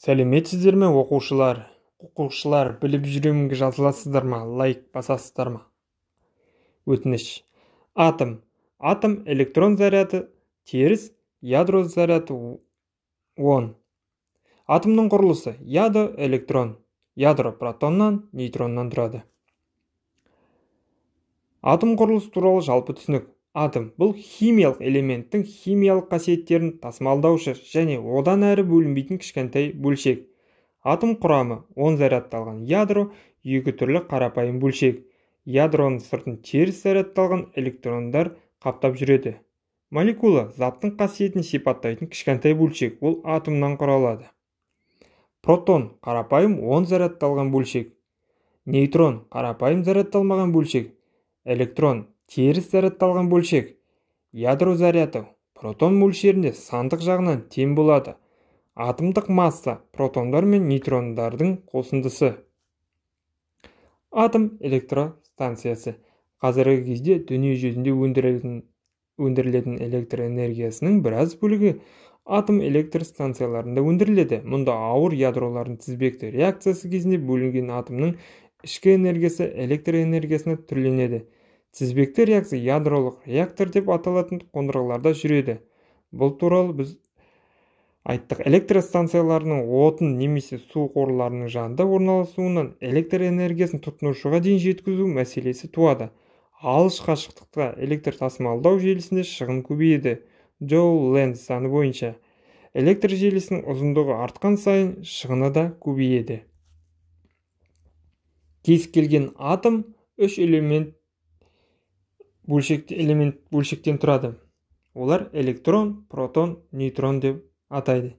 сәлеметсіздер ме оқушылар оқушылар біліп жүремінге жазыласыздар ма лайк басасыздар ма өтініш атом атом электрон заряды теріс ядро заряды он атомның құрылысы ядро электрон ядро протоннан нейтроннан тұрады атом құрылысы туралы жалпы түсінік атом бұл химиялық элементтің химиялық қасиеттерін тасымалдаушы және одан әрі бөлінбейтін кішкентай бөлшек атом құрамы он зарядталған ядро екі түрлі қарапайым бөлшек ядроның сыртын теріс зарядталған электрондар қаптап жүреді молекула заттың қасиетін сипаттайтын кішкентай бөлшек ол атомнан құралады протон қарапайым он зарядталған бөлшек нейтрон қарапайым зарядталмаған бөлшек электрон теріс зарядталған бөлшек ядро заряды протон мөлшерінде сандық жағынан тең болады атомдық масса протондар мен нейтрондардың қосындысы атом электростанциясы қазіргі кезде дүние жүзінде өндірілетін, өндірілетін электр энергиясының біраз бөлігі атом электр станцияларында өндіріледі мұнда ауыр ядролардың тізбекті реакциясы кезінде бөлінген атомның ішкі энергиясы электр энергиясына түрленеді тізбекті реакция ядролық реактор деп аталатын қондырғыларда жүреді бұл туралы біз айттық электростанцияларының отын немесе су қорларының жанында орналасуынан электр энергиясын тұтынушыға дейін жеткізу мәселесі туады алыс қашықтықта электр тасымалдау желісінде шығын көбейеді джоу лэнд саны бойынша электр желісінің ұзындығы артқан сайын шығыны да көбейеді кез келген атом үш элемент бөлшекті элемент бөлшектен тұрады олар электрон протон нейтрон деп атайды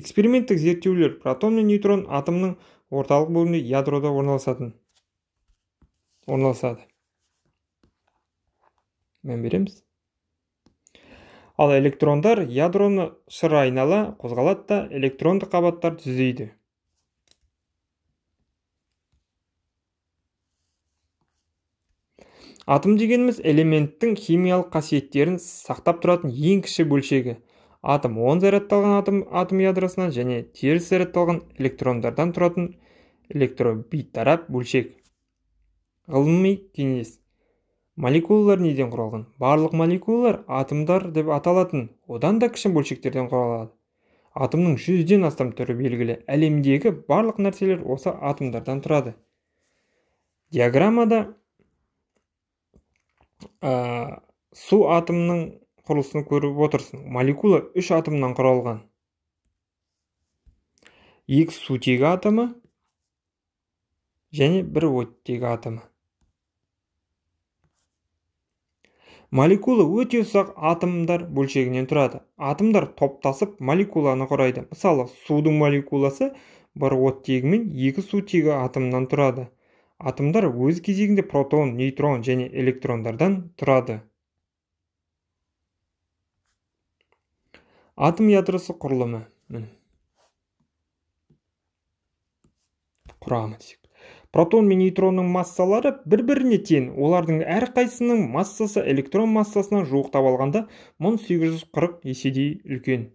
эксперименттік зерттеулер протон мен нейтрон атомның орталық бөлігінде ядрода орналасатын орналасады мән береміз ал электрондар ядроны шыр айнала қозғалады да электронды қабаттар түзейді атом дегеніміз элементтің химиялық қасиеттерін сақтап тұратын ең кіші бөлшегі атом он зарядталған атом, атом ядросынан және теріс зарядталған электрондардан тұратын электробейтарап бөлшек ғылыми кеңес молекулалар неден құралған барлық молекулалар атомдар деп аталатын одан да кіші бөлшектерден құралады атомның жүзден астам түрі белгілі әлемдегі барлық нәрселер осы атомдардан тұрады диаграммада ә, су атомының құрылысын көріп отырсың молекула үш атомнан құралған екі сутегі атомы және бір оттегі атомы молекула өте ұсақ атомдар бөлшегінен тұрады атомдар топтасып молекуланы құрайды мысалы судың молекуласы бір оттегі мен екі сутегі атомнан тұрады атомдар өз кезегінде протон нейтрон және электрондардан тұрады атом ядросы құрылымы құрамы протон мен нейтронның массалары бір біріне тең олардың әрқайсысының массасы электрон массасына жуықтап алғанда 1840 еседей үлкен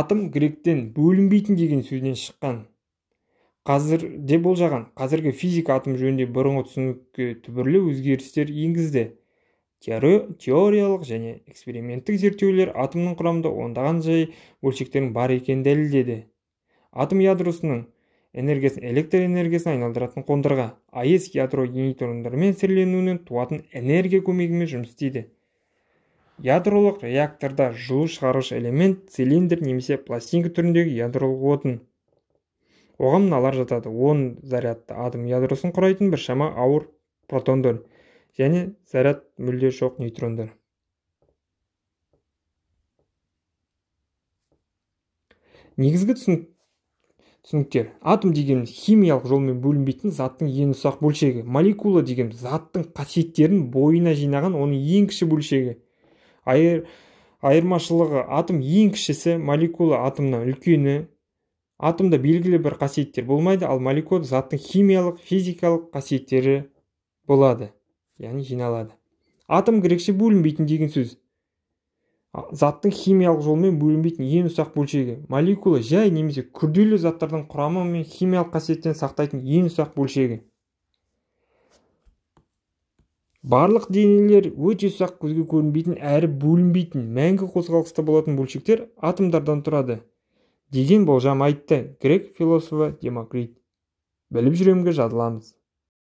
атом гректен бөлінбейтін деген сөзден шыққан қазір де болжаған қазіргі физика атом жөнінде бұрынғы түсінікке түбірлі өзгерістер енгізді теориялық және эксперименттік зерттеулер атомның құрамында ондаған жай бөлшектердің бар екенін дәлелдеді атом ядросының энергиясын электр энергиясына айналдыратын қондырғы аэс ядро нейтрондармен сірленуінен туатын энергия көмегімен жұмыс істейді ядролық реакторда жылу шығарушы элемент цилиндр немесе пластинка түріндегі ядролық отын оған мыналар жатады он зарядты атом ядросын құрайтын біршама ауыр протондар және заряд мүлде жоқ нейтрондар негізгі түсінік түсініктер атом деген химиялық жолмен бөлінбейтін заттың ең ұсақ бөлшегі молекула деген заттың қасиеттерін бойына жинаған оның ең кіші бөлшегі Айыр, айырмашылығы атом ең кішісі молекула атомнан үлкені атомда белгілі бір қасиеттер болмайды ал молекулада заттың химиялық физикалық қасиеттері болады яғни жиналады атом грекше бөлінбейтін деген сөз заттың химиялық жолмен бөлінбейтін ең ұсақ бөлшегі молекула жай немесе күрделі заттардың құрамы мен химиялық қасиеттерін сақтайтын ең ұсақ бөлшегі барлық денелер өте ұсақ көзге көрінбейтін әрі бөлінбейтін мәңгі қозғалыста болатын бөлшектер атомдардан тұрады деген болжам айтты грек философы демокрит біліп жүремге жазыламыз